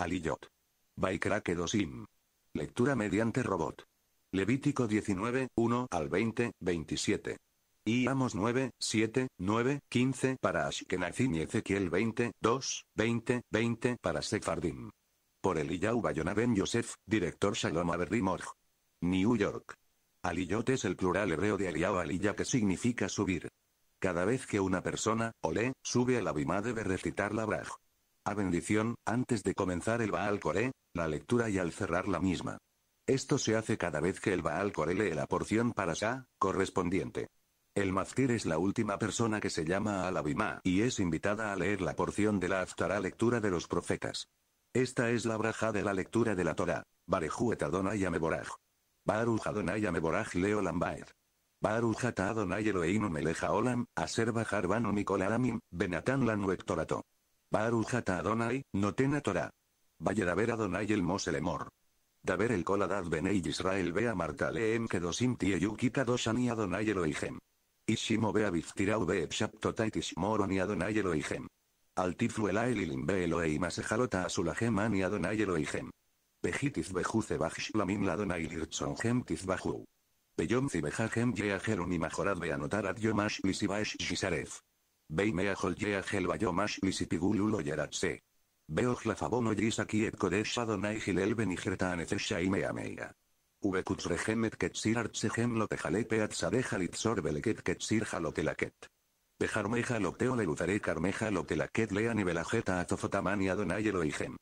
Aliyot. Baikrake 2 Edosim. Lectura mediante robot. Levítico 19, 1 al 20, 27. Y Amos 9, 7, 9, 15 para Ashkenazim y Ezequiel 20, 2, 20, 20 para Sefardim. Por Eliyahu Bayona Ben Yosef, director Shalom Aberrimorg. New York. Aliyot es el plural hebreo de Aliyahu Aliya que significa subir. Cada vez que una persona, o sube a la bima debe recitar la braj a bendición, antes de comenzar el Baal Kore, la lectura y al cerrar la misma. Esto se hace cada vez que el Baal Coré lee la porción para Shah, correspondiente. El Mazkir es la última persona que se llama al Abimá y es invitada a leer la porción de la Aftará lectura de los profetas. Esta es la braja de la lectura de la Torah. Barejueta Adonai Ameboraj. Adonai Leo Lambaer. Adonai Olam, Baruchata Adonai, notena Torah. Vaya daver Adonai el Moselemor. Daver el Koladad Benei Israel bea a Marta leem kedosim tie yukita dosani Adonai Elohim. Ishimo ve a Bea ve Adonai Elohim. Altiflu el Bea ve Elohim ani asulahem Ani Adonai Elohim. bejuce bajshlamin la Adonai lirtzon Pejom baju. Beyom zibejajem yea y majorad ve anotarad yomash Lisibash Veimea Holgea Helvayomash Lisitigulo Yeratse. Veo Jlafabono Yisaki et Kodesh Adonai Gilel Benigreta Anecesha y Mea Meia. Ubekuts Regemet Ketsir Artsegem Lotejalepe Atzadejalitzor Beleket Ketsir Jalotelaket. Pejarmeja Loteo Lelutare Carmeja laket Lea Nivelajeta azofotamani y Adonai eloijem.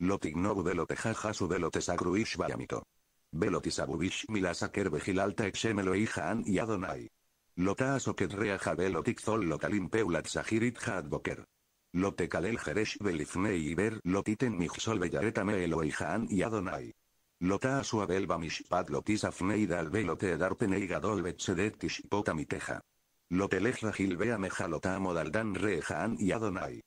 Lotignobu de Lotejajasu de vayamito. Bayamito. Belotisabubish Milasaker Begilalta An y Adonai. Lotas asoketrea jabelotik zol lokalin peulat zahirit jaadboker. Lote el jeresh belifnei iber lotiten mihsol bellaretame eloihaan y adonai. Lota asuabel bamishpat lotis afnei dalbelote edarpenei gadol betsedet tishpota miteja. Lotelej rajil meja lota modaldan y adonai.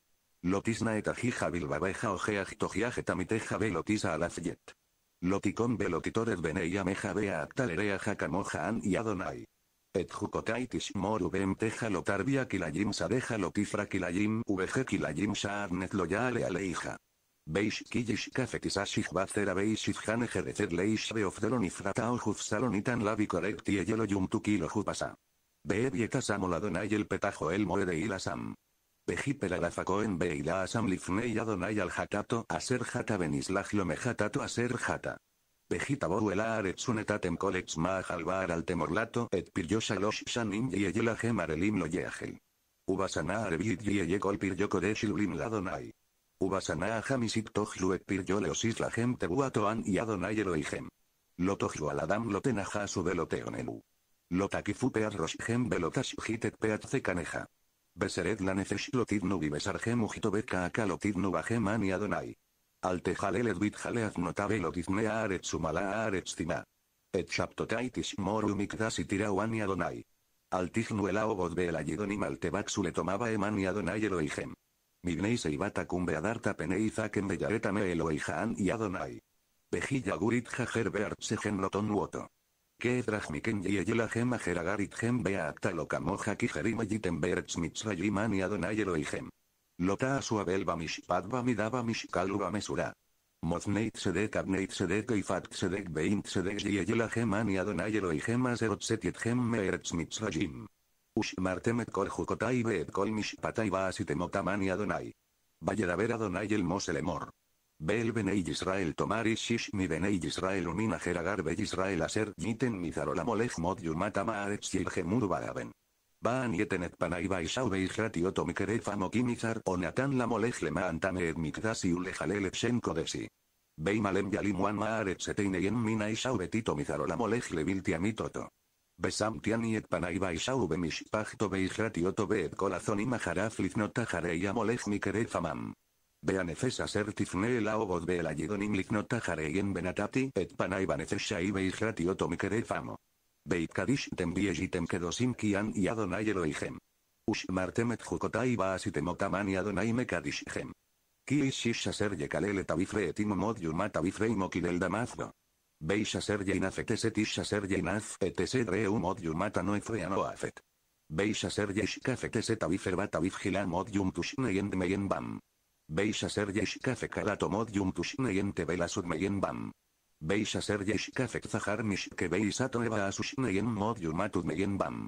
Lotisna lo bilbabeja ojeaj tojiaj etamiteja belotisa alafyet. Lotikon belotitores benei bea actalerea y adonai. Et jukotaitis morubem kila tarbia kilajim lo tifra kilajim uveje kilajim shaarnet loyale aleija. Beish killish kafetis ashich bacera beish jane jerecer leish beofdelon y fratao jufsalon itan labi correcti eyelo yumtukilo jupasa. Beeb yetas el petajo el moede ilasam. Pejiper en beila asam lifnei adonai al jatato aser jata benislaj lome aser jata. Pejita boduelare sunetatem kolex maj al temorlato et pirjo los sanim y el gemarelim lo yeagel. Ubasana arvid y ladonai. Ubasana tojlu et pirjo leosis la gem tebuatoan y adonai eloigem. Lo lotenaja aladam lo tenajasu veloteonenu. Lo takifu peat peat caneja. Besered la nefesh lo tidnu gem y adonai. Al Altejalel Edwidjaleaz notabelodisnea aretzumala aretztima. Et chaptotaitis morum y tirauan tirawani Adonai. al obodbel ayedonim le tomaba eman y Adonai Elohim. Migneis e adarta cumbeadarta peneizaken bellaretame eloijan y Adonai. Pejilla gurit jajer sejen loton uoto. Que drachmiken y gem gema geragarit gem lo locamoja kijerim yitem beerts Adonai Lota belba mishpadba Bamidaba Mishkalu Mesura. Mozneit Sedek Abneit Sedek Eifat Sedek Beint Sedek Yeyela Geman y Adonai Eloi Gemas Erotsetit Gem Mitzvajim. Ushmartemet Kol Jukotai Beet Kol Mishpatai Adonai. Valladaber Adonai el Moselemor. Belben Benei Israel Tomar shish mi Benei Israel unina jeragar Be Israel Aser yiten Mizarol molef Mod Yumata Maaretz Baraben. Vaan yeten et panaibaisau veijatio tomkerefamo kimizar onatan la molej lemaantame et mikdasiu lejalel shenko desi. Beimalem yalimuan maaret seteinen mina isau betito mizaro la molej leviltiamitoto. Besamtiani et panaibaisau bemishpachto veijatioto beet corazón y majaraf liznota jareia molej mikerefamam. Beanefesa certifne la obod beelayedonim lignota jareien benatati et panaibanefesha y veijatioto mikerefamo. Beikadish Kadish tem Kedosim Kian y Adonai Elohim. Ush Martemet Jukotai Baasitemotaman y Adonai Mekadishhem. Ki Shish Aser Yekalele Tabifre Etimomod Yuma Tabifre Mokilel Damazdo. Beish Aser Aser Yeinaf Yumata Noefreanoafet. Beish Aser tabifer Eteset tabif gila Gilamod Yum neyend Meyen Bam. Beish Aser karato mod Yum yente bela meyen Bam. Veis a ser yeshkafet zahar que veis a toeva a sushneyen mod yumatud meyen bam.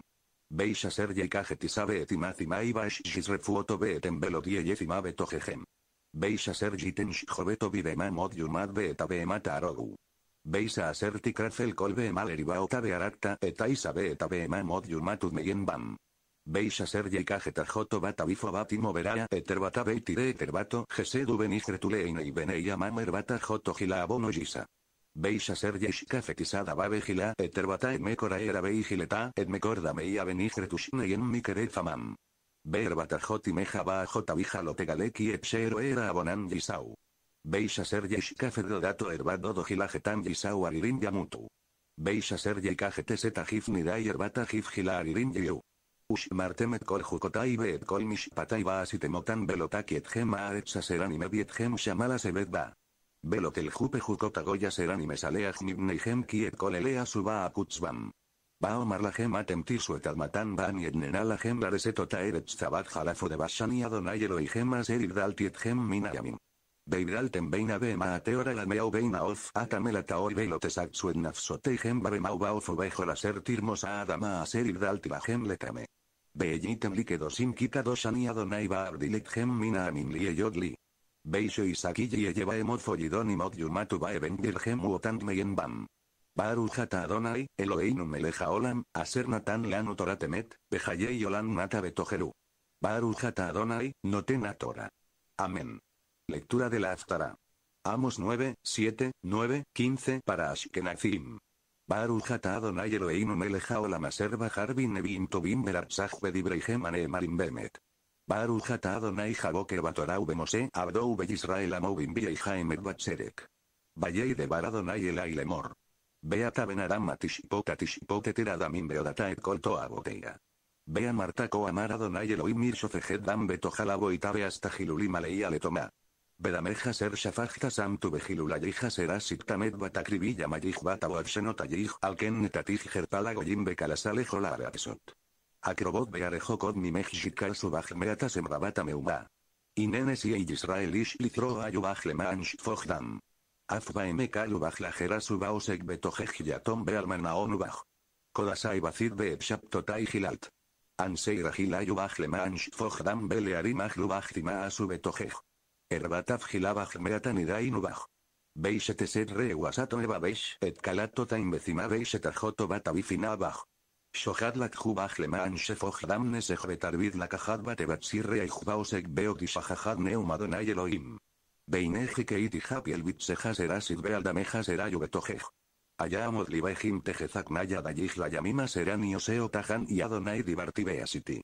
Veis a ser yekajet isabe etimazima ibash refuoto beetem Belodie beto betojejem. Veis a ser jiten shjobeto ma mod yumad beeta beemata arogu. Veis a ser tikrafel kolbe baota tabe arakta etaisa beeta beema mod yumatud meyen bam. Veis a ser yekajet joto bata batimo verara eterbata beitire eterbato jesedu benijretule y beneia mamer bata joto gila abono yisa. Veis a ser yeshka fetisada va vejila eterbata et mekora era vejileta et mekorda meia benigre tusne y en mi querer famam. Veerbata joti meja va jota vija lo tegaleki et era abonan yisau. Veis a ser yeshka fedodato erba dodo gilajetan yisau aririn yamutu. Veis a ser yeshka geteseta jifni da yerbata jif gila aririn yu. Ush martem et kol jukotai ibe et kol mishpata iba asitemotan belotaki et shamala sebet Velo que el jupe jukota goya ser a salea jmibnei gem kiet kolelea suba a kutzbam. Omar la gem atem suetad matan ban la gem laresetota jalafo de basani adonai y gem aser et gem minayamin. Beiralten beina bema ateora la meau beina of atamela y velo tesak suet nafsote gem baofo bejo la ser a adama aser la gem letame. li líquido sin quita dos ani adonai baardilek gem mina amin li Beisho Isakiye lleva emot y mot yumatu bae gemu otan bam. Baru Adonai, Eloheinu meleja olam, aser natan lanu toratemet, pejaye olan nata betojeru. Barujata Adonai, notena Torah. Amén. Lectura de la Aftara. Amos 9, 7, 9, 15 para Ashkenazim. Barujata hata Adonai elejaolam meleja olam aser bajar bin nevim tobim beratzah bemet. Barujata Adonai Jaboke Batorau Bemose Abdou Israel Amoubim y Jaemet Batserek. Bayei de Baradonai Elai Lemor. Beata Benarama Tishipota Tishipote Teradamim Beodata et Colto Abotea. Bea ko Amar Adonai Mir Irshofejet Dam Beto Itabe hasta Gilulima le Letoma. Bedameja ser shafajta sam tu bejilulayija será batakribi batakribilla mayij batabotshenotayij alken netatij goyim bekalasale הקרובות והרחוקות ממך ובך מעתה שמרבת המהומה. הננה שיאי ישראל איש לצרור היו בך למען שפוך דם. אף בעמי קל ובך לאחרס ובעוסק בתוכך יתום באלמנעון ובך. כל עשי בצית ואפשפתותי חיללת. אנסי רכילה יובך למען שפוך דם בלערים אך לובך תמאס ובתוכך. ערבתיו חילה בך מעתה נראינו בך. בי שתסד ראו עשתו מבבש את כלת תותיים בשימה בי שתחותו בת אבי פינה בך. Shojad jubaj leman shefoch damne sejobetarvid lakajad batebatsirre y jubaosek beot neumadonay Elohim. Beineji keit y hapiel bitseja serás y bealdameja será yubetojej. Allá tejezak naya la yamima serán y oseo tajan y adonai dibartibeasiti.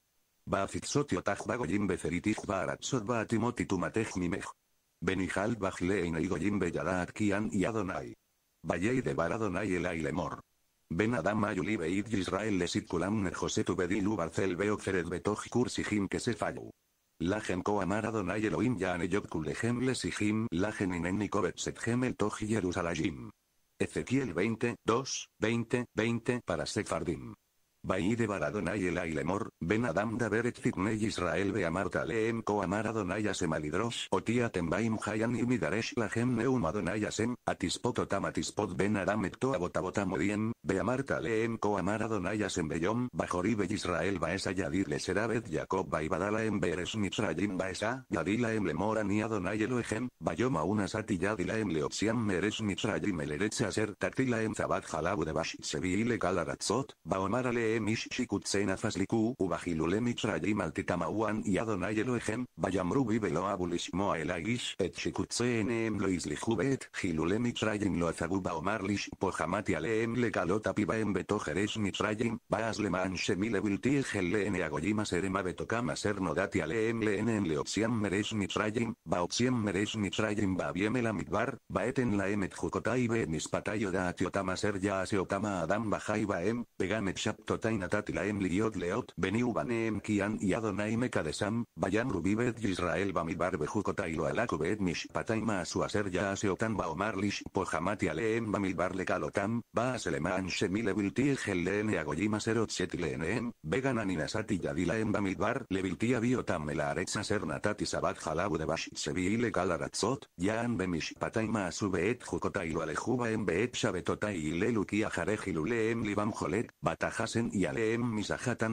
Benijal bajlein y goyim kian y adonai. de baradonai el Ben Adam Ayuli beid Israel Lesit Kulam Joset Ubedilu Barcel Beok Fered Betoj Kursijim que se falló. Lagen Koamar Adonai Elohim Yaneyot Kulehem Lesijim Lagen Inenni Sethem El Toj Jerusalajim. Ezequiel 20, 2, 20, 20 para Sefardim. Vaide bar Adonai el Ailemor, ben Adam Da et y Israel beamarta leem koamar Adonai asem Alidros, otia tembaim hayan y midaresh lahem neum Adonai asem, atispot otam atispot ben Adam Ecto toa botabota be beamarta leem koamar Adonai asem beyom, bajori be Israel baesa yadid le serabet Jacob Badala em beres mitzrayim baesa, yadila em lemora ni Adonai elohem, bayoma satilla Yadila em leopsiam meres mitzrayim el eretz aser tatila em zabat Halabu de bash sevi ile kalaratzot, baomar aleem Emish Shikutsen Afasliku Ubahilule altitama uan y Adonai Elohem, Bayamru Bibelo Abulishmo Elagish et Shikutsen Em Loislijuvet, Hilule Mitzrayim Loazabuba Omar Lish Pohamati Aleem Lekalota Pibaem Beto Jerez Mitzrayim, Baas Leman Shemile Viltiel Gelene Agoyima Serema Betokama Sernodati Aleem Leenen Leopsiam Meres mitrajim Baopsiam Meres Mitzrayim Babiemela mitbar, Baeten Laemet Jukotai Ben Ispatayo Da Ser Ya Asiotama Adam Bajai Baem, Pegamet Shaptot Natat emli liot leot beniu baneem kian y adonai mekadesam, bayam rubivet yisrael bamidbar bejukotai lo alako bet mishpatai maasu Ya yaaseotan baomar lish pohamati aleem le lekalotam, baaselemaan shemile vilti leen eagoyim aserot setileeneem, vegan aninasati yadilaem bamidbar levilti abiotam natati sabat jalabu de bash sevi yaan bemishpatai maasu beet jukotai lo alejubaem beet shabetotai ileluki ajarejiluleem libam jolet, batajasen y misajatan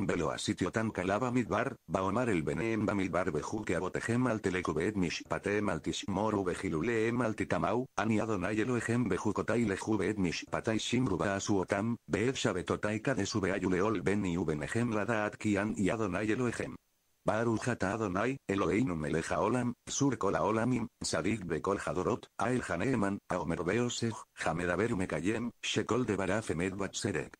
Misahatan Belo tan Kalaba Midbar, Baomar el Beneem Bamidbar Bejuke Abotejem Altelekubet Mishpatem Altishmoru Bejiluleem Altitamau, Ani Adonai Elohem Bejukotai Lejubet Mishpatai Shimruba Asuotam, Beed Shabetotai Kadesubeayuleol Ben y Ubenehem Ladaat Kian y Adonai Elohem. Barujata Adonai, Eloheinu Meleja Olam, Sur Kola Olamim, Sadik Bekol Hadorot, Ael Haneeman, Aomer Mekayem, Shekol de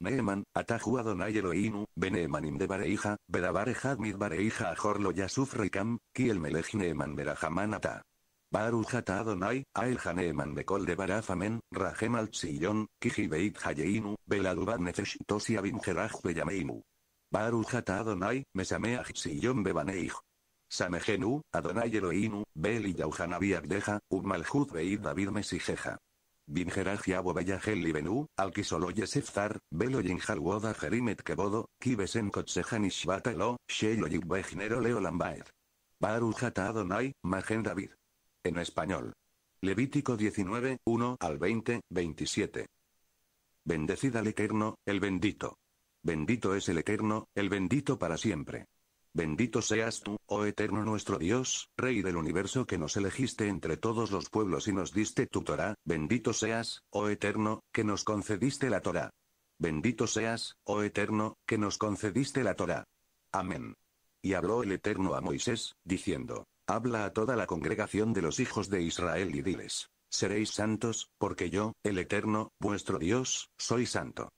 Neeman, atahu Adonai Eloheinu, Beneemanim de Bareija, Berabare Hadmid Bareija Ajorlo Yasuf Rikam, Kiel Melech Neeman Berahaman Ata. Baruch Adonai, Ael de Bekol de Barafamen, rajem Al Tzillon, beit Hayeinu, adubad Nefesh Tosia Binjeraj Beyameinu. Baruch Adonai, Mesameach Tzillon Bebaneij. Samejenu, Adonai Eloheinu, Bel y Abdeja, Beit David Mesijeja. Bella Yabo Bayajel al Alkisolo Yeseftar, Belo Yinjal Woda Jerimet Kebodo, Kibesen Kotsejan Ishbatalo, Sheyo Yigbejnero Leo Lambaed. Barujata Adonai, Magen David. En español. Levítico 19, 1 al 20, 27. Bendecid al Eterno, el bendito. Bendito es el Eterno, el bendito para siempre. Bendito seas tú, oh eterno nuestro Dios, Rey del universo que nos elegiste entre todos los pueblos y nos diste tu Torah, bendito seas, oh eterno, que nos concediste la Torah. Bendito seas, oh eterno, que nos concediste la Torah. Amén. Y habló el eterno a Moisés, diciendo, Habla a toda la congregación de los hijos de Israel y diles, Seréis santos, porque yo, el eterno, vuestro Dios, soy santo.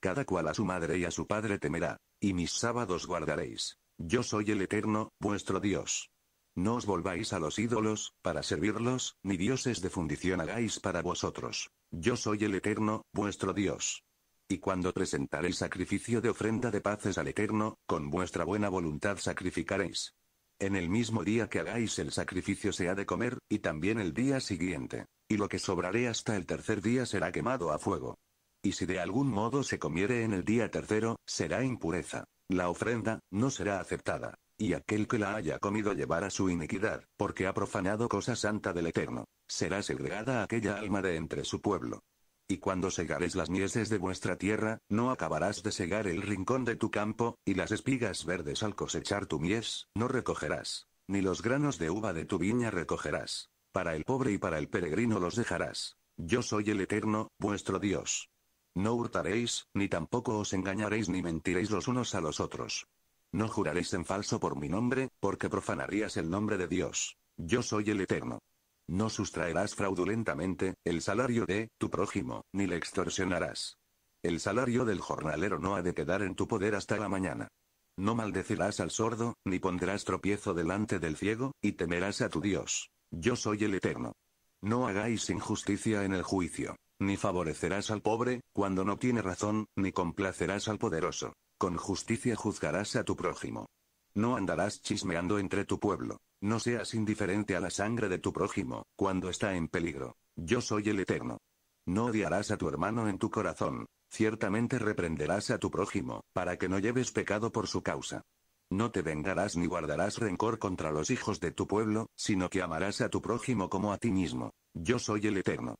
Cada cual a su madre y a su padre temerá, y mis sábados guardaréis. Yo soy el Eterno, vuestro Dios. No os volváis a los ídolos, para servirlos, ni dioses de fundición hagáis para vosotros. Yo soy el Eterno, vuestro Dios. Y cuando presentaréis sacrificio de ofrenda de paces al Eterno, con vuestra buena voluntad sacrificaréis. En el mismo día que hagáis el sacrificio se ha de comer, y también el día siguiente. Y lo que sobraré hasta el tercer día será quemado a fuego. Y si de algún modo se comiere en el día tercero, será impureza. La ofrenda, no será aceptada. Y aquel que la haya comido llevará su iniquidad, porque ha profanado cosa santa del Eterno. Será segregada aquella alma de entre su pueblo. Y cuando segares las mieses de vuestra tierra, no acabarás de segar el rincón de tu campo, y las espigas verdes al cosechar tu mies, no recogerás. Ni los granos de uva de tu viña recogerás. Para el pobre y para el peregrino los dejarás. Yo soy el Eterno, vuestro Dios. No hurtaréis, ni tampoco os engañaréis ni mentiréis los unos a los otros. No juraréis en falso por mi nombre, porque profanarías el nombre de Dios. Yo soy el Eterno. No sustraerás fraudulentamente el salario de tu prójimo, ni le extorsionarás. El salario del jornalero no ha de quedar en tu poder hasta la mañana. No maldecirás al sordo, ni pondrás tropiezo delante del ciego, y temerás a tu Dios. Yo soy el Eterno. No hagáis injusticia en el juicio. Ni favorecerás al pobre, cuando no tiene razón, ni complacerás al poderoso. Con justicia juzgarás a tu prójimo. No andarás chismeando entre tu pueblo. No seas indiferente a la sangre de tu prójimo, cuando está en peligro. Yo soy el Eterno. No odiarás a tu hermano en tu corazón. Ciertamente reprenderás a tu prójimo, para que no lleves pecado por su causa. No te vengarás ni guardarás rencor contra los hijos de tu pueblo, sino que amarás a tu prójimo como a ti mismo. Yo soy el Eterno.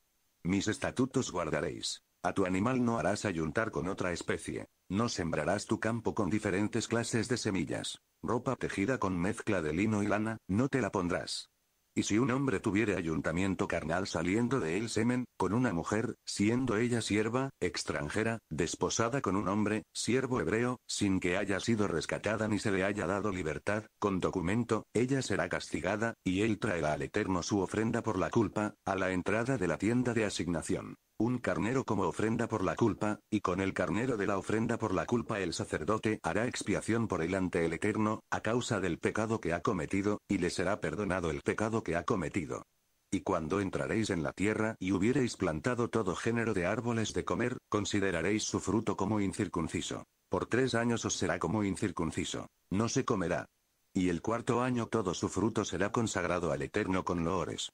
Mis estatutos guardaréis. A tu animal no harás ayuntar con otra especie. No sembrarás tu campo con diferentes clases de semillas. Ropa tejida con mezcla de lino y lana, no te la pondrás. Y si un hombre tuviera ayuntamiento carnal saliendo de él semen, con una mujer, siendo ella sierva, extranjera, desposada con un hombre, siervo hebreo, sin que haya sido rescatada ni se le haya dado libertad, con documento, ella será castigada, y él traerá al Eterno su ofrenda por la culpa, a la entrada de la tienda de asignación. Un carnero como ofrenda por la culpa, y con el carnero de la ofrenda por la culpa el sacerdote hará expiación por él ante el Eterno, a causa del pecado que ha cometido, y le será perdonado el pecado que ha cometido. Y cuando entraréis en la tierra y hubiereis plantado todo género de árboles de comer, consideraréis su fruto como incircunciso. Por tres años os será como incircunciso. No se comerá. Y el cuarto año todo su fruto será consagrado al Eterno con loores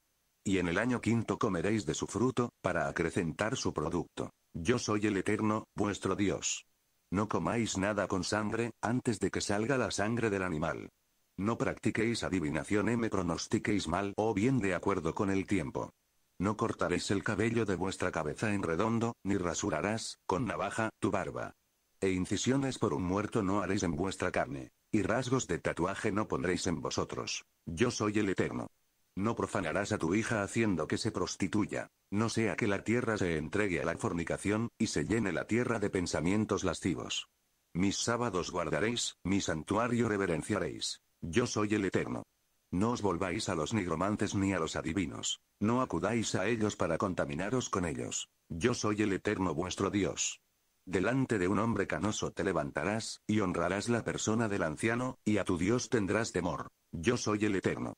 y en el año quinto comeréis de su fruto, para acrecentar su producto. Yo soy el Eterno, vuestro Dios. No comáis nada con sangre, antes de que salga la sangre del animal. No practiquéis adivinación y eh, me pronostiquéis mal o bien de acuerdo con el tiempo. No cortaréis el cabello de vuestra cabeza en redondo, ni rasurarás, con navaja, tu barba. E incisiones por un muerto no haréis en vuestra carne. Y rasgos de tatuaje no pondréis en vosotros. Yo soy el Eterno. No profanarás a tu hija haciendo que se prostituya. No sea que la tierra se entregue a la fornicación, y se llene la tierra de pensamientos lascivos. Mis sábados guardaréis, mi santuario reverenciaréis. Yo soy el Eterno. No os volváis a los nigromantes ni a los adivinos. No acudáis a ellos para contaminaros con ellos. Yo soy el Eterno vuestro Dios. Delante de un hombre canoso te levantarás, y honrarás la persona del anciano, y a tu Dios tendrás temor. Yo soy el Eterno.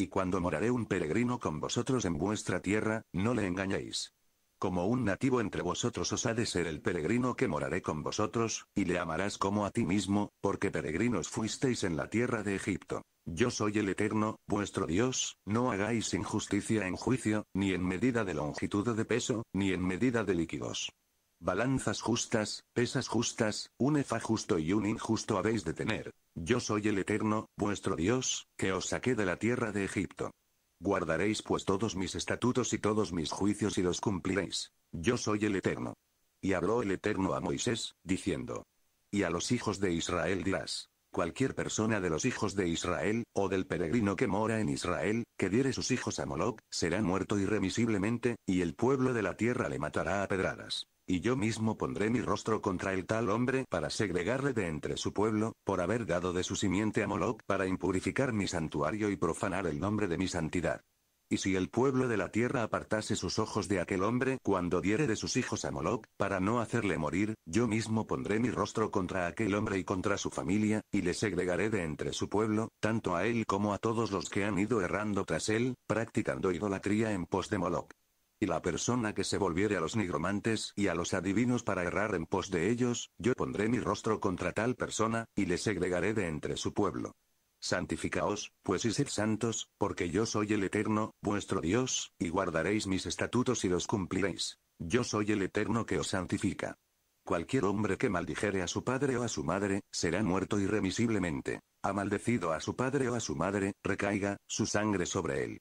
Y cuando moraré un peregrino con vosotros en vuestra tierra, no le engañéis. Como un nativo entre vosotros os ha de ser el peregrino que moraré con vosotros, y le amarás como a ti mismo, porque peregrinos fuisteis en la tierra de Egipto. Yo soy el Eterno, vuestro Dios, no hagáis injusticia en juicio, ni en medida de longitud de peso, ni en medida de líquidos. Balanzas justas, pesas justas, un efa justo y un injusto habéis de tener. Yo soy el Eterno, vuestro Dios, que os saqué de la tierra de Egipto. Guardaréis pues todos mis estatutos y todos mis juicios y los cumpliréis. Yo soy el Eterno. Y habló el Eterno a Moisés, diciendo. Y a los hijos de Israel dirás. Cualquier persona de los hijos de Israel, o del peregrino que mora en Israel, que diere sus hijos a Moloch, será muerto irremisiblemente, y el pueblo de la tierra le matará a pedradas y yo mismo pondré mi rostro contra el tal hombre para segregarle de entre su pueblo, por haber dado de su simiente a Moloch para impurificar mi santuario y profanar el nombre de mi santidad. Y si el pueblo de la tierra apartase sus ojos de aquel hombre cuando diere de sus hijos a Moloch, para no hacerle morir, yo mismo pondré mi rostro contra aquel hombre y contra su familia, y le segregaré de entre su pueblo, tanto a él como a todos los que han ido errando tras él, practicando idolatría en pos de Moloch y la persona que se volviere a los nigromantes y a los adivinos para errar en pos de ellos, yo pondré mi rostro contra tal persona, y le segregaré de entre su pueblo. Santificaos, pues y sed santos, porque yo soy el Eterno, vuestro Dios, y guardaréis mis estatutos y los cumpliréis. Yo soy el Eterno que os santifica. Cualquier hombre que maldijere a su padre o a su madre, será muerto irremisiblemente. Ha maldecido a su padre o a su madre, recaiga, su sangre sobre él.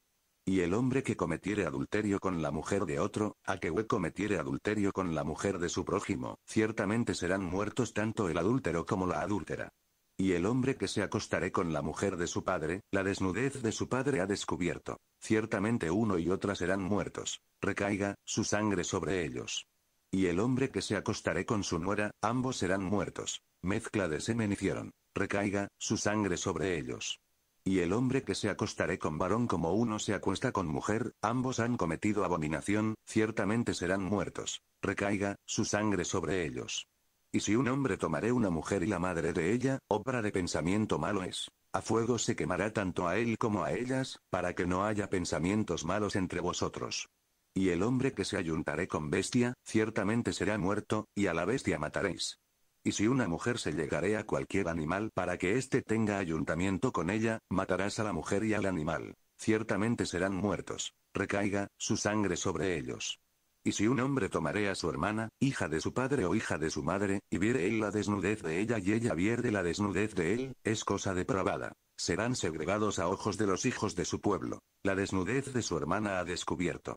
Y el hombre que cometiere adulterio con la mujer de otro, a que cometiere adulterio con la mujer de su prójimo, ciertamente serán muertos tanto el adúltero como la adúltera. Y el hombre que se acostare con la mujer de su padre, la desnudez de su padre ha descubierto. Ciertamente uno y otra serán muertos. Recaiga, su sangre sobre ellos. Y el hombre que se acostare con su nuera, ambos serán muertos. Mezcla de semen hicieron. Recaiga, su sangre sobre ellos. Y el hombre que se acostaré con varón como uno se acuesta con mujer, ambos han cometido abominación, ciertamente serán muertos. Recaiga, su sangre sobre ellos. Y si un hombre tomaré una mujer y la madre de ella, obra de pensamiento malo es. A fuego se quemará tanto a él como a ellas, para que no haya pensamientos malos entre vosotros. Y el hombre que se ayuntaré con bestia, ciertamente será muerto, y a la bestia mataréis. Y si una mujer se llegare a cualquier animal para que éste tenga ayuntamiento con ella, matarás a la mujer y al animal. Ciertamente serán muertos. Recaiga, su sangre sobre ellos. Y si un hombre tomare a su hermana, hija de su padre o hija de su madre, y viere él la desnudez de ella y ella viere la desnudez de él, es cosa depravada. Serán segregados a ojos de los hijos de su pueblo. La desnudez de su hermana ha descubierto.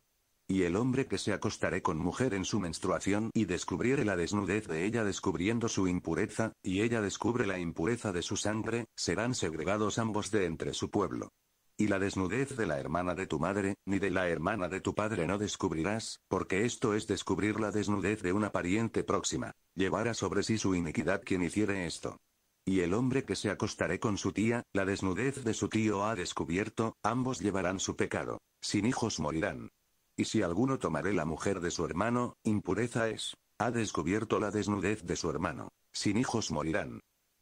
Y el hombre que se acostaré con mujer en su menstruación y descubriere la desnudez de ella descubriendo su impureza, y ella descubre la impureza de su sangre, serán segregados ambos de entre su pueblo. Y la desnudez de la hermana de tu madre, ni de la hermana de tu padre no descubrirás, porque esto es descubrir la desnudez de una pariente próxima. Llevará sobre sí su iniquidad quien hiciere esto. Y el hombre que se acostaré con su tía, la desnudez de su tío ha descubierto, ambos llevarán su pecado. Sin hijos morirán. Y si alguno tomaré la mujer de su hermano, impureza es. Ha descubierto la desnudez de su hermano. Sin hijos morirán.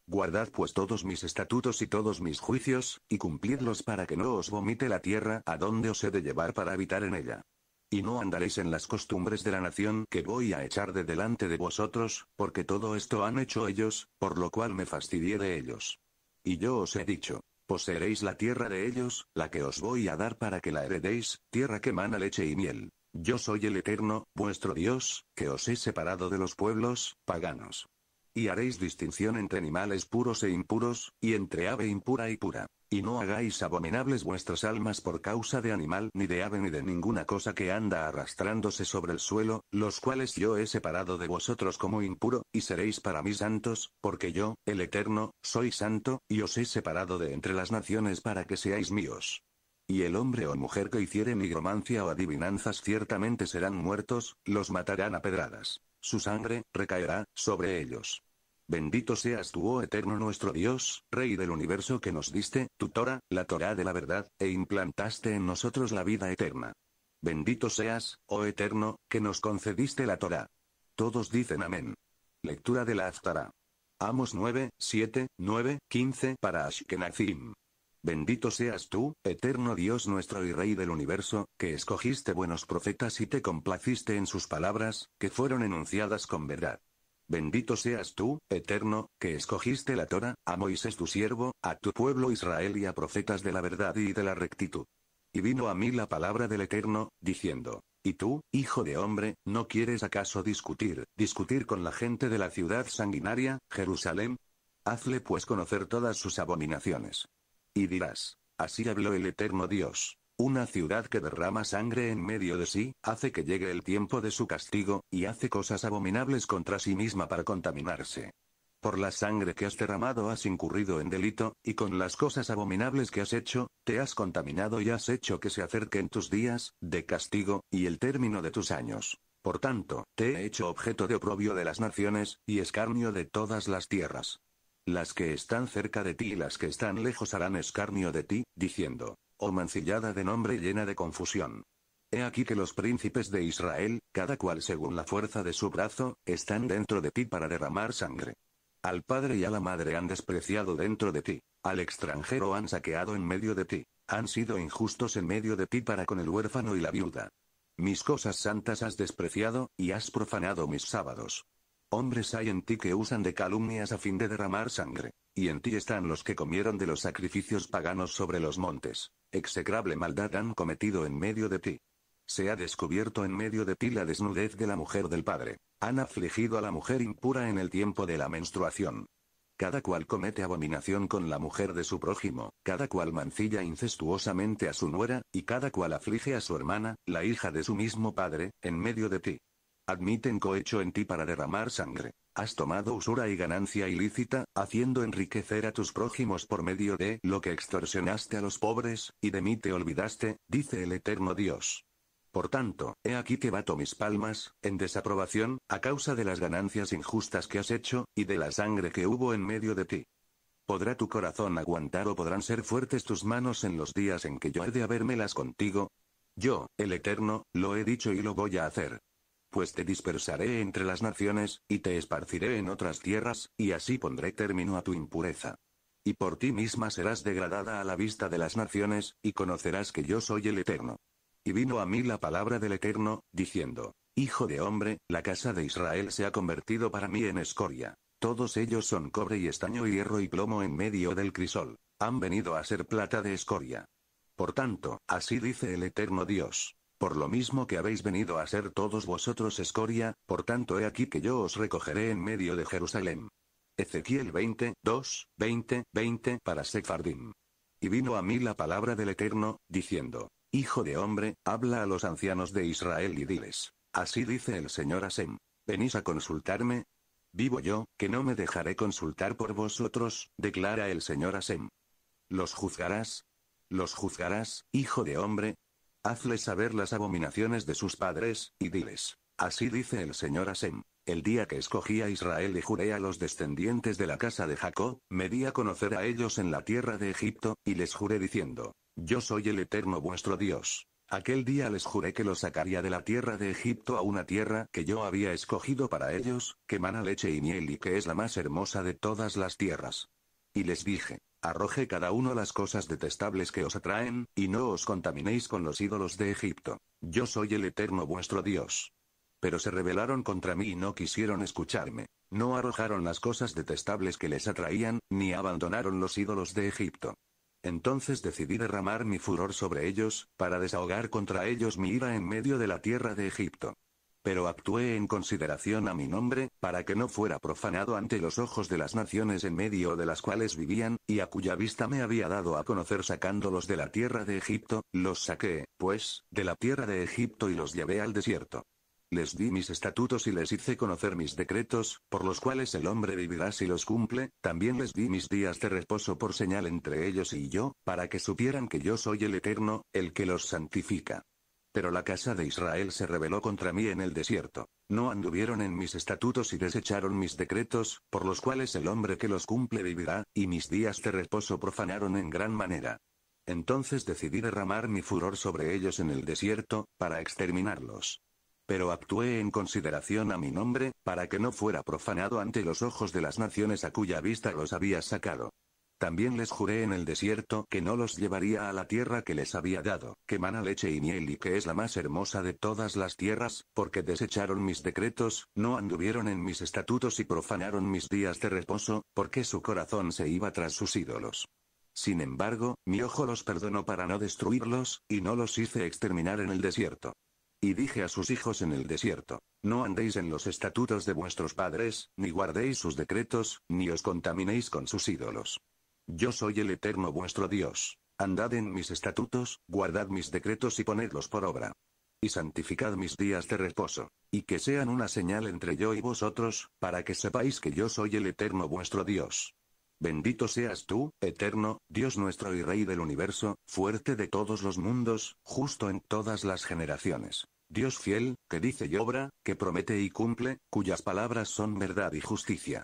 Guardad pues todos mis estatutos y todos mis juicios, y cumplidlos para que no os vomite la tierra a donde os he de llevar para habitar en ella. Y no andaréis en las costumbres de la nación que voy a echar de delante de vosotros, porque todo esto han hecho ellos, por lo cual me fastidié de ellos. Y yo os he dicho, Poseeréis la tierra de ellos, la que os voy a dar para que la heredéis, tierra que mana leche y miel. Yo soy el Eterno, vuestro Dios, que os he separado de los pueblos, paganos. Y haréis distinción entre animales puros e impuros, y entre ave impura y pura. Y no hagáis abominables vuestras almas por causa de animal ni de ave ni de ninguna cosa que anda arrastrándose sobre el suelo, los cuales yo he separado de vosotros como impuro, y seréis para mí santos, porque yo, el Eterno, soy santo, y os he separado de entre las naciones para que seáis míos. Y el hombre o mujer que hiciere nigromancia o adivinanzas ciertamente serán muertos, los matarán a pedradas. Su sangre, recaerá, sobre ellos. Bendito seas tú, oh eterno nuestro Dios, Rey del universo que nos diste, tu Torah, la Torah de la verdad, e implantaste en nosotros la vida eterna. Bendito seas, oh eterno, que nos concediste la Torah. Todos dicen amén. Lectura de la Aftara. Amos 9, 7, 9, 15 para Ashkenazim. Bendito seas tú, eterno Dios nuestro y Rey del universo, que escogiste buenos profetas y te complaciste en sus palabras, que fueron enunciadas con verdad. Bendito seas tú, eterno, que escogiste la Torah, a Moisés tu siervo, a tu pueblo Israel y a profetas de la verdad y de la rectitud. Y vino a mí la palabra del Eterno, diciendo, ¿Y tú, hijo de hombre, no quieres acaso discutir, discutir con la gente de la ciudad sanguinaria, Jerusalén? Hazle pues conocer todas sus abominaciones. Y dirás, así habló el eterno Dios. Una ciudad que derrama sangre en medio de sí, hace que llegue el tiempo de su castigo, y hace cosas abominables contra sí misma para contaminarse. Por la sangre que has derramado has incurrido en delito, y con las cosas abominables que has hecho, te has contaminado y has hecho que se acerquen tus días, de castigo, y el término de tus años. Por tanto, te he hecho objeto de oprobio de las naciones, y escarnio de todas las tierras. Las que están cerca de ti y las que están lejos harán escarnio de ti, diciendo, oh mancillada de nombre llena de confusión. He aquí que los príncipes de Israel, cada cual según la fuerza de su brazo, están dentro de ti para derramar sangre. Al padre y a la madre han despreciado dentro de ti, al extranjero han saqueado en medio de ti, han sido injustos en medio de ti para con el huérfano y la viuda. Mis cosas santas has despreciado, y has profanado mis sábados. Hombres hay en ti que usan de calumnias a fin de derramar sangre. Y en ti están los que comieron de los sacrificios paganos sobre los montes. Execrable maldad han cometido en medio de ti. Se ha descubierto en medio de ti la desnudez de la mujer del Padre. Han afligido a la mujer impura en el tiempo de la menstruación. Cada cual comete abominación con la mujer de su prójimo, cada cual mancilla incestuosamente a su nuera, y cada cual aflige a su hermana, la hija de su mismo padre, en medio de ti admiten cohecho en ti para derramar sangre. Has tomado usura y ganancia ilícita, haciendo enriquecer a tus prójimos por medio de lo que extorsionaste a los pobres, y de mí te olvidaste, dice el eterno Dios. Por tanto, he aquí que bato mis palmas, en desaprobación, a causa de las ganancias injustas que has hecho, y de la sangre que hubo en medio de ti. ¿Podrá tu corazón aguantar o podrán ser fuertes tus manos en los días en que yo he de habérmelas contigo? Yo, el Eterno, lo he dicho y lo voy a hacer pues te dispersaré entre las naciones, y te esparciré en otras tierras, y así pondré término a tu impureza. Y por ti misma serás degradada a la vista de las naciones, y conocerás que yo soy el Eterno. Y vino a mí la palabra del Eterno, diciendo, Hijo de hombre, la casa de Israel se ha convertido para mí en escoria. Todos ellos son cobre y estaño y hierro y plomo en medio del crisol. Han venido a ser plata de escoria. Por tanto, así dice el Eterno Dios por lo mismo que habéis venido a ser todos vosotros escoria, por tanto he aquí que yo os recogeré en medio de Jerusalén. Ezequiel 20, 2, 20, 20 para Sefardim. Y vino a mí la palabra del Eterno, diciendo, Hijo de hombre, habla a los ancianos de Israel y diles, así dice el Señor Asem, ¿venís a consultarme? Vivo yo, que no me dejaré consultar por vosotros, declara el Señor Asem. ¿Los juzgarás? ¿Los juzgarás, hijo de hombre? Hazles saber las abominaciones de sus padres, y diles, así dice el Señor Asem. El día que escogí a Israel y juré a los descendientes de la casa de Jacob, me di a conocer a ellos en la tierra de Egipto, y les juré diciendo, Yo soy el eterno vuestro Dios. Aquel día les juré que los sacaría de la tierra de Egipto a una tierra que yo había escogido para ellos, que mana leche y miel y que es la más hermosa de todas las tierras. Y les dije, arroje cada uno las cosas detestables que os atraen, y no os contaminéis con los ídolos de Egipto. Yo soy el eterno vuestro Dios. Pero se rebelaron contra mí y no quisieron escucharme. No arrojaron las cosas detestables que les atraían, ni abandonaron los ídolos de Egipto. Entonces decidí derramar mi furor sobre ellos, para desahogar contra ellos mi ira en medio de la tierra de Egipto. Pero actué en consideración a mi nombre, para que no fuera profanado ante los ojos de las naciones en medio de las cuales vivían, y a cuya vista me había dado a conocer sacándolos de la tierra de Egipto, los saqué, pues, de la tierra de Egipto y los llevé al desierto. Les di mis estatutos y les hice conocer mis decretos, por los cuales el hombre vivirá si los cumple, también les di mis días de reposo por señal entre ellos y yo, para que supieran que yo soy el Eterno, el que los santifica. Pero la casa de Israel se rebeló contra mí en el desierto. No anduvieron en mis estatutos y desecharon mis decretos, por los cuales el hombre que los cumple vivirá, y mis días de reposo profanaron en gran manera. Entonces decidí derramar mi furor sobre ellos en el desierto, para exterminarlos. Pero actué en consideración a mi nombre, para que no fuera profanado ante los ojos de las naciones a cuya vista los había sacado. También les juré en el desierto que no los llevaría a la tierra que les había dado, que mana leche y miel y que es la más hermosa de todas las tierras, porque desecharon mis decretos, no anduvieron en mis estatutos y profanaron mis días de reposo, porque su corazón se iba tras sus ídolos. Sin embargo, mi ojo los perdonó para no destruirlos, y no los hice exterminar en el desierto. Y dije a sus hijos en el desierto, no andéis en los estatutos de vuestros padres, ni guardéis sus decretos, ni os contaminéis con sus ídolos. Yo soy el eterno vuestro Dios. Andad en mis estatutos, guardad mis decretos y ponedlos por obra. Y santificad mis días de reposo, y que sean una señal entre yo y vosotros, para que sepáis que yo soy el eterno vuestro Dios. Bendito seas tú, eterno, Dios nuestro y Rey del universo, fuerte de todos los mundos, justo en todas las generaciones. Dios fiel, que dice y obra, que promete y cumple, cuyas palabras son verdad y justicia.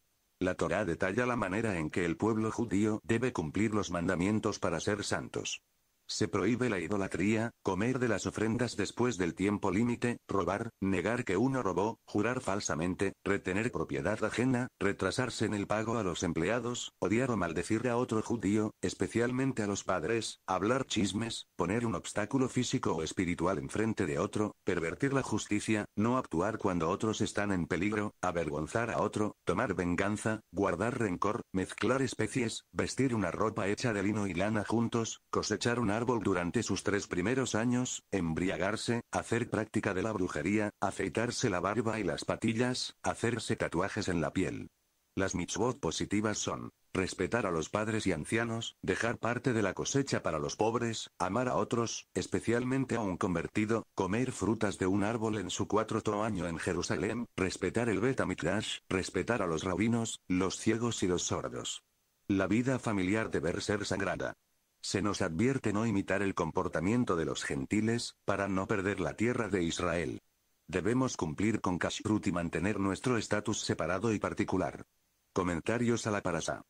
La Torá detalla la manera en que el pueblo judío debe cumplir los mandamientos para ser santos. Se prohíbe la idolatría, comer de las ofrendas después del tiempo límite, robar, negar que uno robó, jurar falsamente, retener propiedad ajena, retrasarse en el pago a los empleados, odiar o maldecir a otro judío, especialmente a los padres, hablar chismes, poner un obstáculo físico o espiritual enfrente de otro, pervertir la justicia, no actuar cuando otros están en peligro, avergonzar a otro, tomar venganza, guardar rencor, mezclar especies, vestir una ropa hecha de lino y lana juntos, cosechar una durante sus tres primeros años, embriagarse, hacer práctica de la brujería, afeitarse la barba y las patillas, hacerse tatuajes en la piel. Las mitzvot positivas son, respetar a los padres y ancianos, dejar parte de la cosecha para los pobres, amar a otros, especialmente a un convertido, comer frutas de un árbol en su cuarto año en Jerusalén, respetar el Betamitrash, respetar a los rabinos, los ciegos y los sordos. La vida familiar debe ser sagrada. Se nos advierte no imitar el comportamiento de los gentiles, para no perder la tierra de Israel. Debemos cumplir con Kashrut y mantener nuestro estatus separado y particular. Comentarios a la parasa.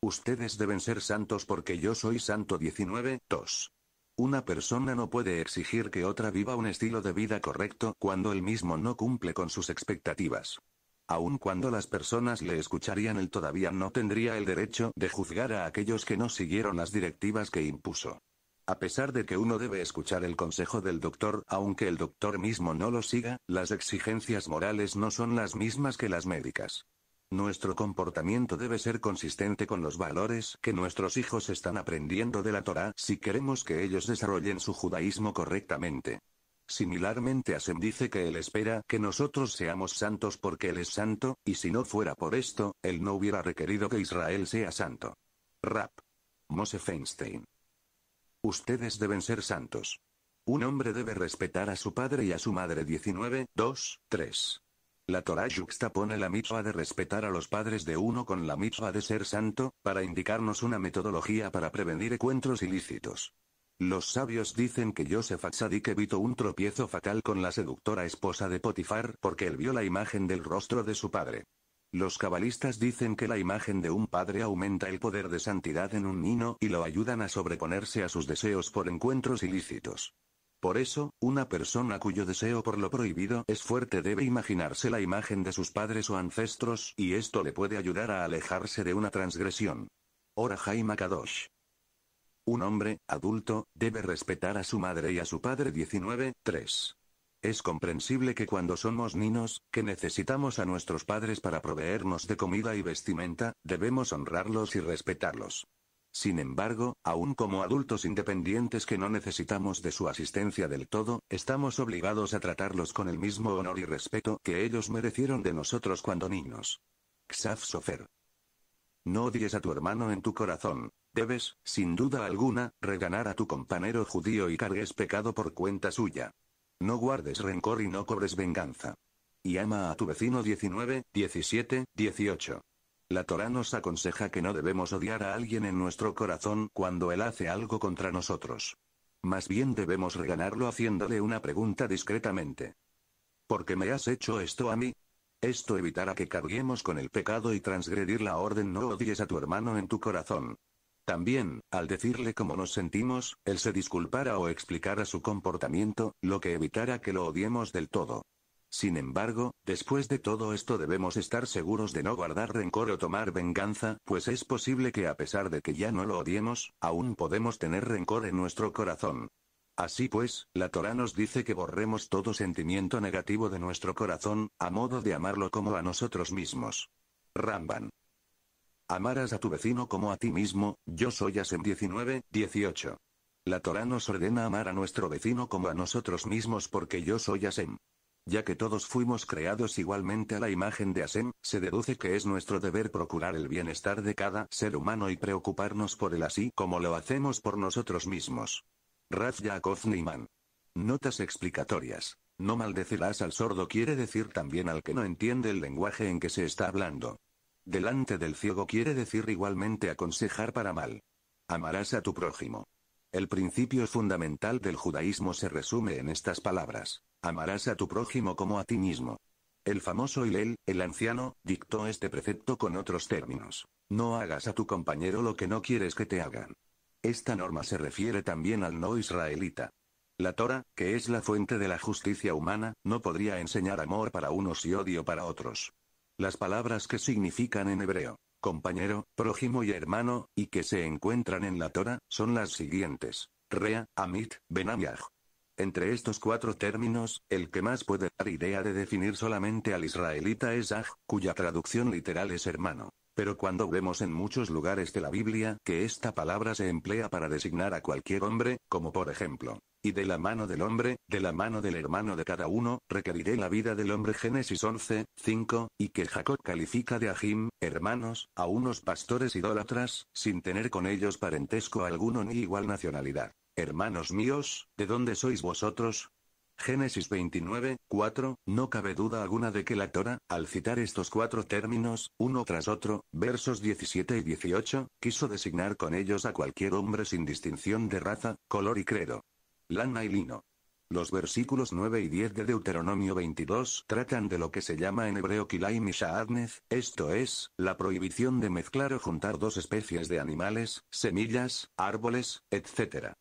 Ustedes deben ser santos porque yo soy santo 19, Una persona no puede exigir que otra viva un estilo de vida correcto cuando él mismo no cumple con sus expectativas. Aun cuando las personas le escucharían, él todavía no tendría el derecho de juzgar a aquellos que no siguieron las directivas que impuso. A pesar de que uno debe escuchar el consejo del doctor, aunque el doctor mismo no lo siga, las exigencias morales no son las mismas que las médicas. Nuestro comportamiento debe ser consistente con los valores que nuestros hijos están aprendiendo de la Torah si queremos que ellos desarrollen su judaísmo correctamente. Similarmente asen dice que él espera que nosotros seamos santos porque él es santo, y si no fuera por esto, él no hubiera requerido que Israel sea santo. Rap. Mose Feinstein. Ustedes deben ser santos. Un hombre debe respetar a su padre y a su madre 19, 2, 3. La Torah yuxtapone la mitzvah de respetar a los padres de uno con la mitzvah de ser santo, para indicarnos una metodología para prevenir encuentros ilícitos. Los sabios dicen que Joseph Atzadik evitó un tropiezo fatal con la seductora esposa de Potifar porque él vio la imagen del rostro de su padre. Los cabalistas dicen que la imagen de un padre aumenta el poder de santidad en un niño y lo ayudan a sobreponerse a sus deseos por encuentros ilícitos. Por eso, una persona cuyo deseo por lo prohibido es fuerte debe imaginarse la imagen de sus padres o ancestros, y esto le puede ayudar a alejarse de una transgresión. Ora Jaime Kadosh. Un hombre, adulto, debe respetar a su madre y a su padre 19.3. Es comprensible que cuando somos niños, que necesitamos a nuestros padres para proveernos de comida y vestimenta, debemos honrarlos y respetarlos. Sin embargo, aún como adultos independientes que no necesitamos de su asistencia del todo, estamos obligados a tratarlos con el mismo honor y respeto que ellos merecieron de nosotros cuando niños. Xaf Sofer. No odies a tu hermano en tu corazón. Debes, sin duda alguna, reganar a tu compañero judío y cargues pecado por cuenta suya. No guardes rencor y no cobres venganza. Y ama a tu vecino 19, 17, 18. La Torá nos aconseja que no debemos odiar a alguien en nuestro corazón cuando él hace algo contra nosotros. Más bien debemos reganarlo haciéndole una pregunta discretamente. ¿Por qué me has hecho esto a mí? Esto evitará que carguemos con el pecado y transgredir la orden no odies a tu hermano en tu corazón. También, al decirle cómo nos sentimos, él se disculpara o explicara su comportamiento, lo que evitara que lo odiemos del todo. Sin embargo, después de todo esto debemos estar seguros de no guardar rencor o tomar venganza, pues es posible que a pesar de que ya no lo odiemos, aún podemos tener rencor en nuestro corazón. Así pues, la Torah nos dice que borremos todo sentimiento negativo de nuestro corazón, a modo de amarlo como a nosotros mismos. Ramban. Amarás a tu vecino como a ti mismo, yo soy Asen 19, 18. La Torá nos ordena amar a nuestro vecino como a nosotros mismos porque yo soy Asem. Ya que todos fuimos creados igualmente a la imagen de Asem, se deduce que es nuestro deber procurar el bienestar de cada ser humano y preocuparnos por él así como lo hacemos por nosotros mismos. Raf Yaakov Neiman. Notas explicatorias. No maldecirás al sordo quiere decir también al que no entiende el lenguaje en que se está hablando. Delante del ciego quiere decir igualmente aconsejar para mal. Amarás a tu prójimo. El principio fundamental del judaísmo se resume en estas palabras. Amarás a tu prójimo como a ti mismo. El famoso Hillel, el anciano, dictó este precepto con otros términos. No hagas a tu compañero lo que no quieres que te hagan. Esta norma se refiere también al no israelita. La Torah, que es la fuente de la justicia humana, no podría enseñar amor para unos y odio para otros las palabras que significan en hebreo, compañero, prójimo y hermano, y que se encuentran en la Torah, son las siguientes. Rea, Amit, Benamiach. Entre estos cuatro términos, el que más puede dar idea de definir solamente al israelita es Aj, cuya traducción literal es hermano. Pero cuando vemos en muchos lugares de la Biblia que esta palabra se emplea para designar a cualquier hombre, como por ejemplo, y de la mano del hombre, de la mano del hermano de cada uno, requeriré la vida del hombre Génesis 11, 5, y que Jacob califica de Ajim, hermanos, a unos pastores idólatras, sin tener con ellos parentesco alguno ni igual nacionalidad. Hermanos míos, ¿de dónde sois vosotros? Génesis 29, 4, no cabe duda alguna de que la Torah, al citar estos cuatro términos, uno tras otro, versos 17 y 18, quiso designar con ellos a cualquier hombre sin distinción de raza, color y credo lana y lino. Los versículos 9 y 10 de Deuteronomio 22 tratan de lo que se llama en hebreo kilay mishaadnez, esto es, la prohibición de mezclar o juntar dos especies de animales, semillas, árboles, etc.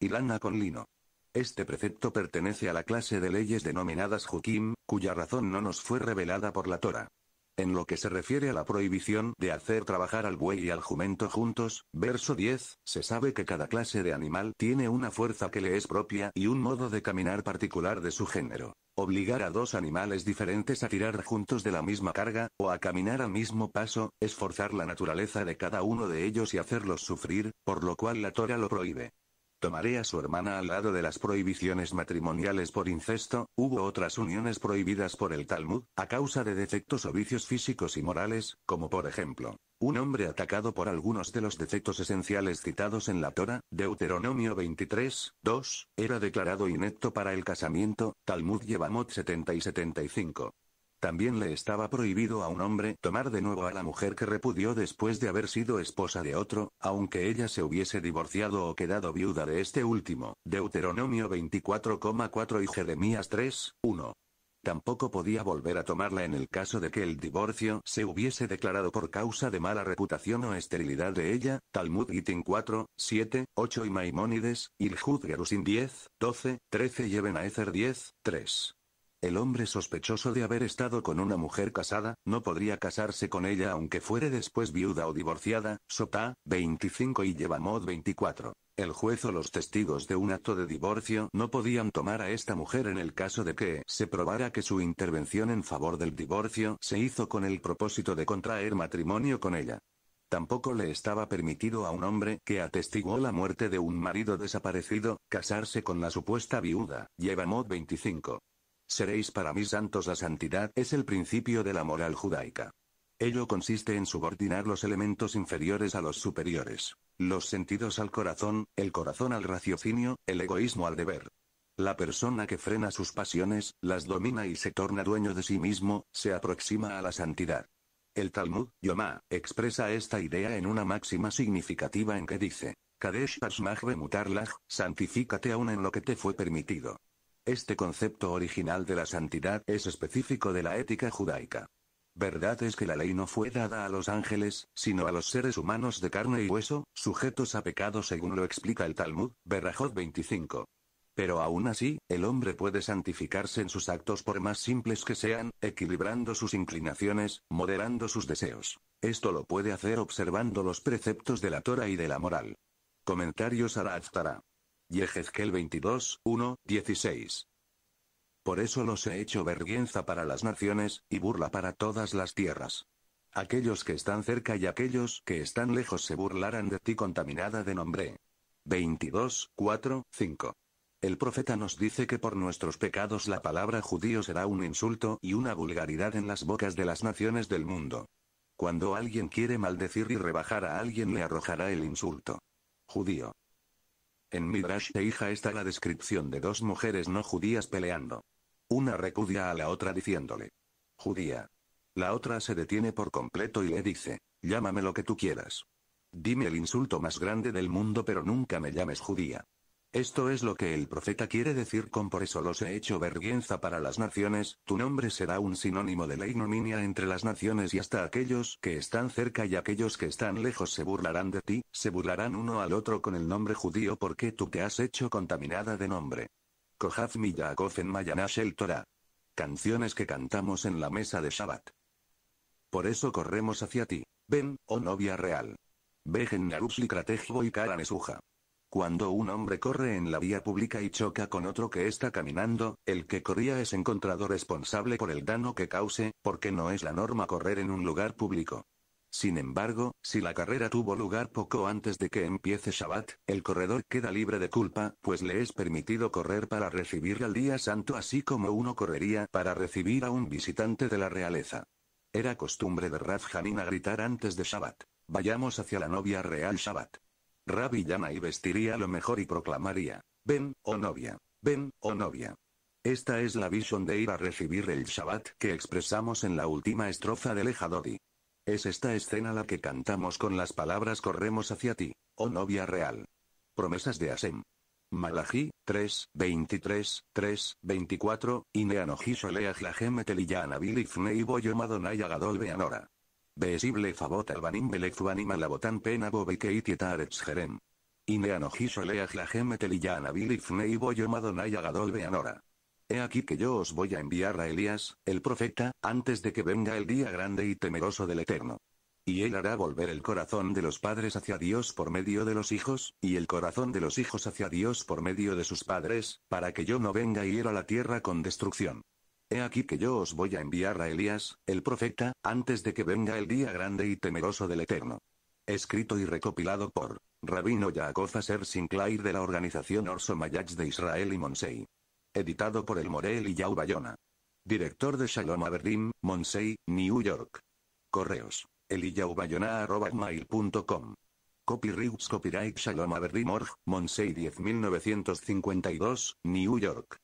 Y lana con lino. Este precepto pertenece a la clase de leyes denominadas Jukim, cuya razón no nos fue revelada por la Torah. En lo que se refiere a la prohibición de hacer trabajar al buey y al jumento juntos, verso 10, se sabe que cada clase de animal tiene una fuerza que le es propia y un modo de caminar particular de su género. Obligar a dos animales diferentes a tirar juntos de la misma carga, o a caminar al mismo paso, es forzar la naturaleza de cada uno de ellos y hacerlos sufrir, por lo cual la Torah lo prohíbe. Tomaré a su hermana al lado de las prohibiciones matrimoniales por incesto, hubo otras uniones prohibidas por el Talmud, a causa de defectos o vicios físicos y morales, como por ejemplo, un hombre atacado por algunos de los defectos esenciales citados en la Torah, Deuteronomio 23, 2, era declarado inepto para el casamiento, Talmud Yevamot 70 y 75. También le estaba prohibido a un hombre tomar de nuevo a la mujer que repudió después de haber sido esposa de otro, aunque ella se hubiese divorciado o quedado viuda de este último. Deuteronomio 24,4 y Jeremías 3, 1. Tampoco podía volver a tomarla en el caso de que el divorcio se hubiese declarado por causa de mala reputación o esterilidad de ella, Talmud Gitin 4, 7, 8 y Maimónides, Iljud Gerusin 10, 12, 13 y Ebenaezer 10, 3. El hombre sospechoso de haber estado con una mujer casada, no podría casarse con ella aunque fuere después viuda o divorciada, Sota, 25 y mod 24. El juez o los testigos de un acto de divorcio no podían tomar a esta mujer en el caso de que se probara que su intervención en favor del divorcio se hizo con el propósito de contraer matrimonio con ella. Tampoco le estaba permitido a un hombre que atestiguó la muerte de un marido desaparecido, casarse con la supuesta viuda, mod 25. Seréis para mí santos. La santidad es el principio de la moral judaica. Ello consiste en subordinar los elementos inferiores a los superiores. Los sentidos al corazón, el corazón al raciocinio, el egoísmo al deber. La persona que frena sus pasiones, las domina y se torna dueño de sí mismo, se aproxima a la santidad. El Talmud, Yomá, expresa esta idea en una máxima significativa en que dice, Kadesh Pasmaj Bemutarlaj, santifícate aún en lo que te fue permitido. Este concepto original de la santidad es específico de la ética judaica. Verdad es que la ley no fue dada a los ángeles, sino a los seres humanos de carne y hueso, sujetos a pecado según lo explica el Talmud, Berrajot 25. Pero aún así, el hombre puede santificarse en sus actos por más simples que sean, equilibrando sus inclinaciones, moderando sus deseos. Esto lo puede hacer observando los preceptos de la Torah y de la moral. Comentarios a Aftara. Y 22, 1, 16. Por eso los he hecho vergüenza para las naciones, y burla para todas las tierras. Aquellos que están cerca y aquellos que están lejos se burlarán de ti contaminada de nombre. 22, 4, 5. El profeta nos dice que por nuestros pecados la palabra judío será un insulto y una vulgaridad en las bocas de las naciones del mundo. Cuando alguien quiere maldecir y rebajar a alguien le arrojará el insulto. Judío. En Midrash hija está la descripción de dos mujeres no judías peleando. Una repudia a la otra diciéndole, judía. La otra se detiene por completo y le dice, llámame lo que tú quieras. Dime el insulto más grande del mundo pero nunca me llames judía. Esto es lo que el profeta quiere decir con por eso los he hecho vergüenza para las naciones, tu nombre será un sinónimo de la ignominia entre las naciones y hasta aquellos que están cerca y aquellos que están lejos se burlarán de ti, se burlarán uno al otro con el nombre judío porque tú te has hecho contaminada de nombre. Kohaf Miyakov en Mayanash el Canciones que cantamos en la mesa de Shabbat. Por eso corremos hacia ti. Ven, oh novia real. Vejen Naruslikratejbo y cuando un hombre corre en la vía pública y choca con otro que está caminando, el que corría es encontrado responsable por el daño que cause, porque no es la norma correr en un lugar público. Sin embargo, si la carrera tuvo lugar poco antes de que empiece Shabbat, el corredor queda libre de culpa, pues le es permitido correr para recibir al día santo así como uno correría para recibir a un visitante de la realeza. Era costumbre de Rav a gritar antes de Shabbat. Vayamos hacia la novia real Shabbat. Rabbi y vestiría lo mejor y proclamaría, ven, oh novia, ven, oh novia. Esta es la visión de ir a recibir el Shabbat que expresamos en la última estrofa de Ejadodi. Es esta escena la que cantamos con las palabras corremos hacia ti, oh novia real. Promesas de Asem. Malají, 3, 23, 3, 24, Ineanoji la y Teliyanabil yagadol Beanora albanim pena He aquí que yo os voy a enviar a Elías, el profeta, antes de que venga el día grande y temeroso del Eterno. Y él hará volver el corazón de los padres hacia Dios por medio de los hijos, y el corazón de los hijos hacia Dios por medio de sus padres, para que yo no venga y hiera la tierra con destrucción. He aquí que yo os voy a enviar a Elías, el profeta, antes de que venga el día grande y temeroso del Eterno. Escrito y recopilado por Rabino Yaakov Aser Sinclair de la organización Orso Mayach de Israel y Monsei. Editado por el Morel y Yau Bayona. Director de Shalom Aberdim, Monsei, New York. Correos. eliyaubayona.com. Copyrights Copyright Shalom Averdim Org, Monsei 10952, New York.